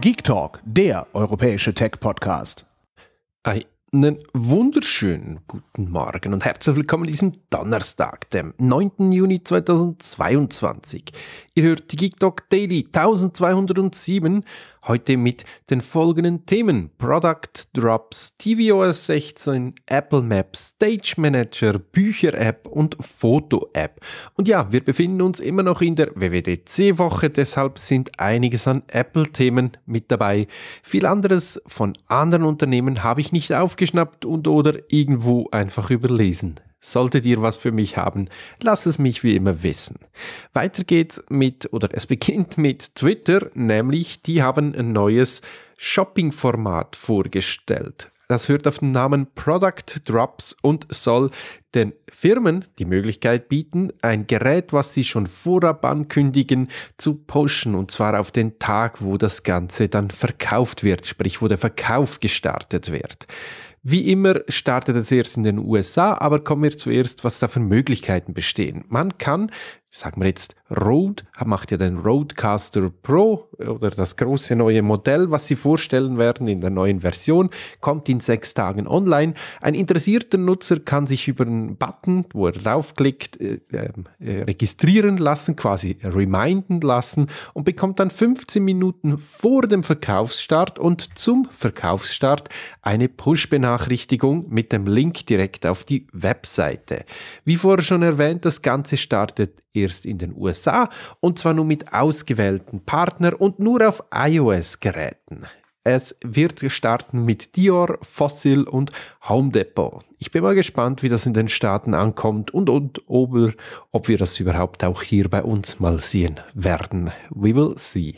Geek Talk, der europäische Tech-Podcast. Einen wunderschönen guten Morgen und herzlich willkommen an diesem Donnerstag, dem 9. Juni 2022. Ihr hört die Geek Talk Daily 1207 heute mit den folgenden Themen: Product Drops, tvOS 16, Apple Maps, Stage Manager, Bücher-App und Foto-App. Und ja, wir befinden uns immer noch in der WWDC-Woche, deshalb sind einiges an Apple-Themen mit dabei. Viel anderes von anderen Unternehmen habe ich nicht aufgeschnappt und oder irgendwo einfach überlesen. Solltet ihr was für mich haben, lasst es mich wie immer wissen. Weiter geht's mit, oder es beginnt mit Twitter, nämlich die haben ein neues Shopping-Format vorgestellt. Das hört auf den Namen Product Drops und soll den Firmen die Möglichkeit bieten, ein Gerät, was sie schon vorab ankündigen, zu pushen und zwar auf den Tag, wo das Ganze dann verkauft wird, sprich wo der Verkauf gestartet wird. Wie immer startet es erst in den USA, aber kommen wir zuerst, was da für Möglichkeiten bestehen. Man kann sagen wir jetzt Rode, macht ja den Rodecaster Pro oder das große neue Modell, was sie vorstellen werden in der neuen Version, kommt in sechs Tagen online. Ein interessierter Nutzer kann sich über einen Button, wo er draufklickt, äh, ähm, äh, registrieren lassen, quasi reminden lassen und bekommt dann 15 Minuten vor dem Verkaufsstart und zum Verkaufsstart eine Push-Benachrichtigung mit dem Link direkt auf die Webseite. Wie vorher schon erwähnt, das Ganze startet wirst in den USA und zwar nur mit ausgewählten Partnern und nur auf iOS-Geräten. Es wird starten mit Dior, Fossil und Home Depot. Ich bin mal gespannt, wie das in den Staaten ankommt und, und ob, wir, ob wir das überhaupt auch hier bei uns mal sehen werden. We will see.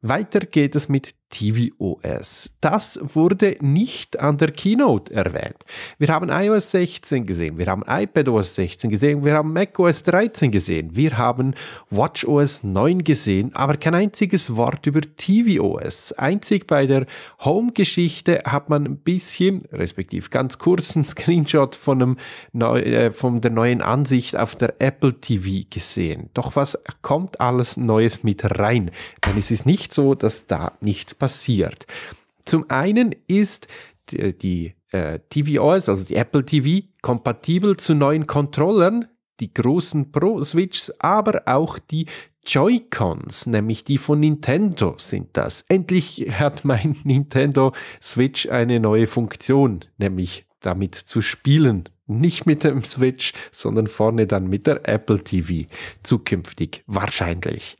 Weiter geht es mit tvOS. Das wurde nicht an der Keynote erwähnt. Wir haben iOS 16 gesehen, wir haben iPadOS 16 gesehen, wir haben macOS 13 gesehen, wir haben watchOS 9 gesehen, aber kein einziges Wort über tvOS. Einzig bei der Home-Geschichte hat man ein bisschen, respektive ganz kurzen Screenshot von, einem Neu äh, von der neuen Ansicht auf der Apple TV gesehen. Doch was kommt alles Neues mit rein? Denn es ist nicht so, dass da nichts passiert. Zum einen ist die äh, TVOS, also die Apple TV, kompatibel zu neuen Controllern, die großen Pro-Switches, aber auch die Joy-Cons, nämlich die von Nintendo sind das. Endlich hat mein Nintendo Switch eine neue Funktion, nämlich damit zu spielen. Nicht mit dem Switch, sondern vorne dann mit der Apple TV. Zukünftig wahrscheinlich.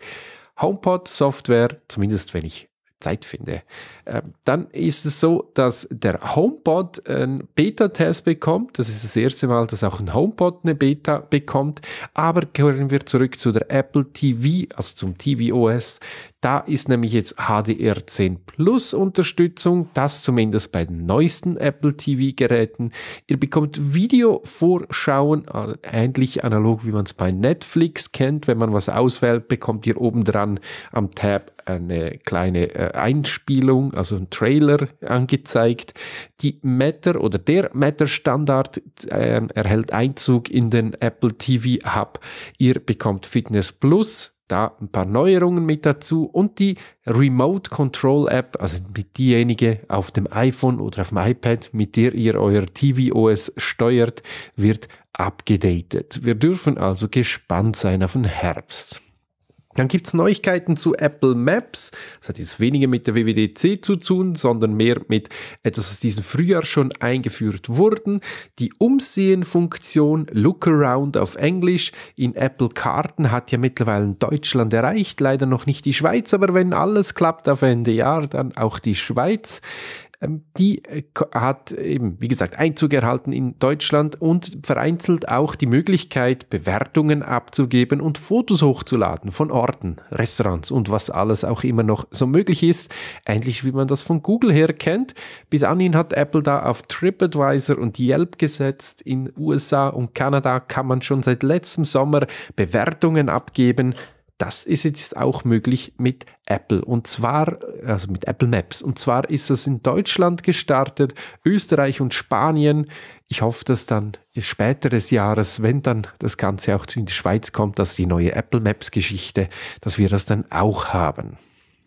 HomePod Software, zumindest wenn ich Zeit finde. Ähm, dann ist es so, dass der HomePod einen Beta-Test bekommt. Das ist das erste Mal, dass auch ein HomePod eine Beta bekommt. Aber kehren wir zurück zu der Apple TV, also zum TV TVOS. Da ist nämlich jetzt HDR10 Plus Unterstützung, das zumindest bei den neuesten Apple TV-Geräten. Ihr bekommt Videovorschauen, also ähnlich analog wie man es bei Netflix kennt. Wenn man was auswählt, bekommt ihr oben dran am Tab eine kleine äh, Einspielung, also ein Trailer angezeigt. Die Matter oder der Matter-Standard äh, erhält Einzug in den Apple TV Hub. Ihr bekommt Fitness Plus da ein paar Neuerungen mit dazu und die Remote Control App, also diejenige auf dem iPhone oder auf dem iPad, mit der ihr euer tvOS steuert, wird abgedatet. Wir dürfen also gespannt sein auf den Herbst. Dann gibt es Neuigkeiten zu Apple Maps. Das hat jetzt weniger mit der WWDC zu tun, sondern mehr mit, etwas, es diesen Frühjahr schon eingeführt wurde. Die Umsehen-Funktion Look Around auf Englisch in Apple Karten hat ja mittlerweile Deutschland erreicht, leider noch nicht die Schweiz, aber wenn alles klappt auf Ende Jahr, dann auch die Schweiz. Ähm, die äh, hat eben, wie gesagt, Einzug erhalten in Deutschland und vereinzelt auch die Möglichkeit, Bewertungen abzugeben und Fotos hochzuladen von Orten, Restaurants und was alles auch immer noch so möglich ist. Ähnlich wie man das von Google her kennt. Bis anhin hat Apple da auf TripAdvisor und Yelp gesetzt. In USA und Kanada kann man schon seit letztem Sommer Bewertungen abgeben das ist jetzt auch möglich mit Apple und zwar, also mit Apple Maps. Und zwar ist das in Deutschland gestartet, Österreich und Spanien. Ich hoffe, dass dann später des Jahres, wenn dann das Ganze auch in die Schweiz kommt, dass die neue Apple Maps Geschichte, dass wir das dann auch haben.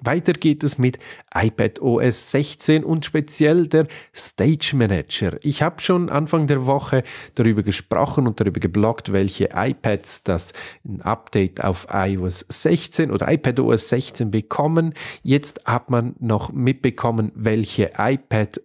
Weiter geht es mit iPad OS 16 und speziell der Stage Manager. Ich habe schon Anfang der Woche darüber gesprochen und darüber gebloggt, welche iPads das ein Update auf iOS 16 oder iPad OS 16 bekommen. Jetzt hat man noch mitbekommen, welche iPad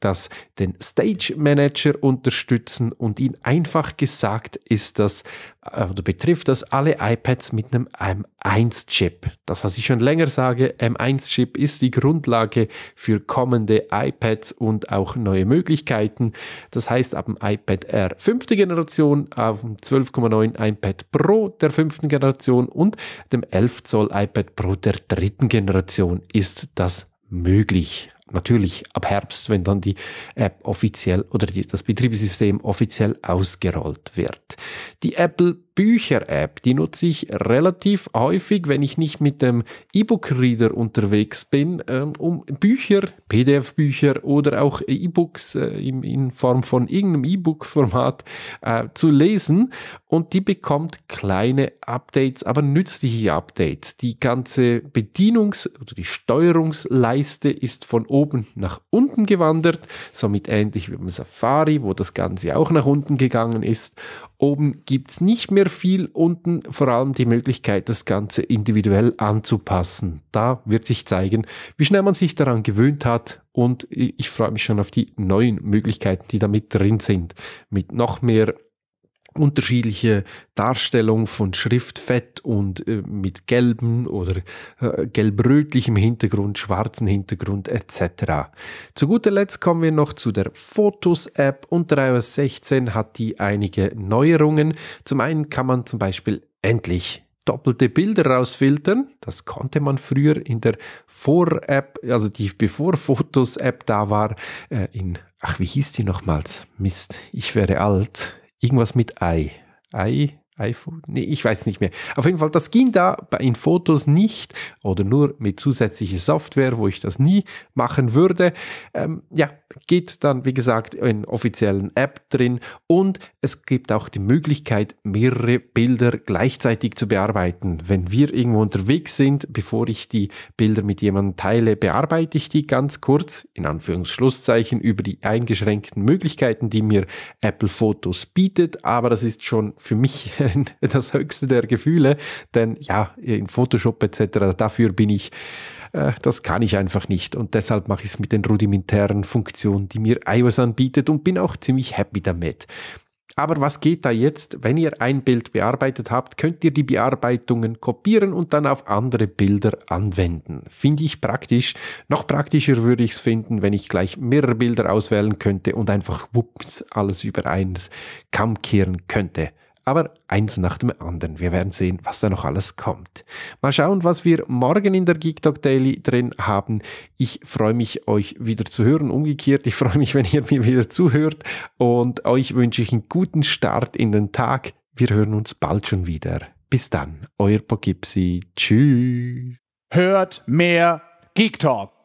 das den Stage Manager unterstützen und ihn einfach gesagt ist das äh, oder betrifft das alle iPads mit einem M1-Chip. Das, was ich schon länger sage, M1-Chip ist die Grundlage für kommende iPads und auch neue Möglichkeiten. Das heißt, ab dem iPad R fünfte Generation, auf dem 12,9 iPad Pro der fünften Generation und dem 11 Zoll iPad Pro der dritten Generation ist das möglich natürlich ab Herbst, wenn dann die App offiziell oder die, das Betriebssystem offiziell ausgerollt wird. Die Apple Bücher-App, die nutze ich relativ häufig, wenn ich nicht mit dem E-Book-Reader unterwegs bin, ähm, um Bücher, PDF-Bücher oder auch E-Books äh, in, in, Form von irgendeinem E-Book-Format äh, zu lesen. Und die bekommt kleine Updates, aber nützliche Updates. Die ganze Bedienungs- oder die Steuerungsleiste ist von oben nach unten gewandert, somit ähnlich wie beim Safari, wo das Ganze auch nach unten gegangen ist. Oben gibt es nicht mehr viel, unten vor allem die Möglichkeit, das Ganze individuell anzupassen. Da wird sich zeigen, wie schnell man sich daran gewöhnt hat und ich freue mich schon auf die neuen Möglichkeiten, die da mit drin sind. Mit noch mehr unterschiedliche Darstellung von Schriftfett und äh, mit gelbem oder äh, gelbrötlichem Hintergrund, schwarzen Hintergrund etc. Zu guter Letzt kommen wir noch zu der Fotos-App. Unter iOS 16 hat die einige Neuerungen. Zum einen kann man zum Beispiel endlich doppelte Bilder rausfiltern. Das konnte man früher in der Vor-App, also die bevor Fotos-App da war, äh, in, ach, wie hieß die nochmals? Mist, ich wäre alt. Irgendwas mit Ei. Ei, iPhone? Nee, ich weiß nicht mehr. Auf jeden Fall, das ging da in Fotos nicht oder nur mit zusätzlicher Software, wo ich das nie machen würde. Ähm, ja, geht dann, wie gesagt, in offiziellen App drin und es gibt auch die Möglichkeit, mehrere Bilder gleichzeitig zu bearbeiten. Wenn wir irgendwo unterwegs sind, bevor ich die Bilder mit jemandem teile, bearbeite ich die ganz kurz, in Anführungsschlusszeichen, über die eingeschränkten Möglichkeiten, die mir Apple Fotos bietet. Aber das ist schon für mich wären das höchste der Gefühle, denn ja, in Photoshop etc., dafür bin ich, äh, das kann ich einfach nicht und deshalb mache ich es mit den rudimentären Funktionen, die mir iOS anbietet und bin auch ziemlich happy damit. Aber was geht da jetzt? Wenn ihr ein Bild bearbeitet habt, könnt ihr die Bearbeitungen kopieren und dann auf andere Bilder anwenden. Finde ich praktisch. Noch praktischer würde ich es finden, wenn ich gleich mehrere Bilder auswählen könnte und einfach wups alles über eins Kamm kehren könnte. Aber eins nach dem anderen. Wir werden sehen, was da noch alles kommt. Mal schauen, was wir morgen in der Geek Talk Daily drin haben. Ich freue mich, euch wieder zu hören. Umgekehrt, ich freue mich, wenn ihr mir wieder zuhört. Und euch wünsche ich einen guten Start in den Tag. Wir hören uns bald schon wieder. Bis dann, euer Pogipsi. Tschüss. Hört mehr Geek Talk.